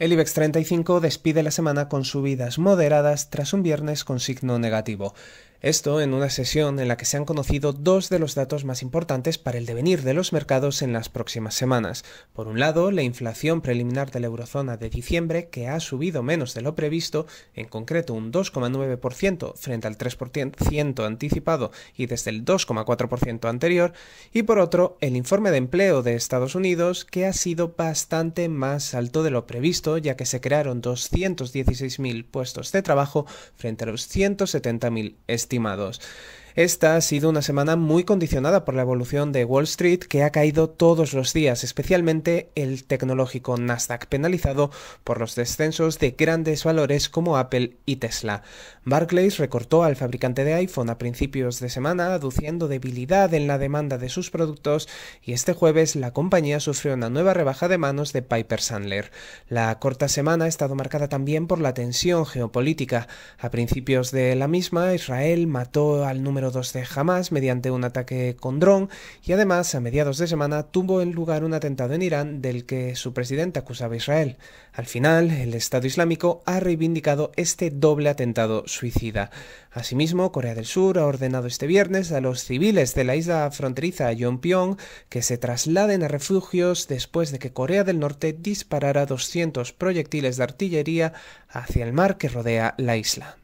El IBEX 35 despide la semana con subidas moderadas tras un viernes con signo negativo. Esto en una sesión en la que se han conocido dos de los datos más importantes para el devenir de los mercados en las próximas semanas. Por un lado, la inflación preliminar de la eurozona de diciembre, que ha subido menos de lo previsto, en concreto un 2,9% frente al 3% anticipado y desde el 2,4% anterior, y por otro, el informe de empleo de Estados Unidos, que ha sido bastante más alto de lo previsto, ya que se crearon 216.000 puestos de trabajo frente a los 170.000 estimados estimados esta ha sido una semana muy condicionada por la evolución de Wall Street, que ha caído todos los días, especialmente el tecnológico Nasdaq, penalizado por los descensos de grandes valores como Apple y Tesla. Barclays recortó al fabricante de iPhone a principios de semana, aduciendo debilidad en la demanda de sus productos, y este jueves la compañía sufrió una nueva rebaja de manos de Piper Sandler. La corta semana ha estado marcada también por la tensión geopolítica. A principios de la misma, Israel mató al número 2 de jamás mediante un ataque con dron y además a mediados de semana tuvo en lugar un atentado en Irán del que su presidente acusaba a Israel. Al final, el Estado Islámico ha reivindicado este doble atentado suicida. Asimismo, Corea del Sur ha ordenado este viernes a los civiles de la isla fronteriza yongpyeong que se trasladen a refugios después de que Corea del Norte disparara 200 proyectiles de artillería hacia el mar que rodea la isla.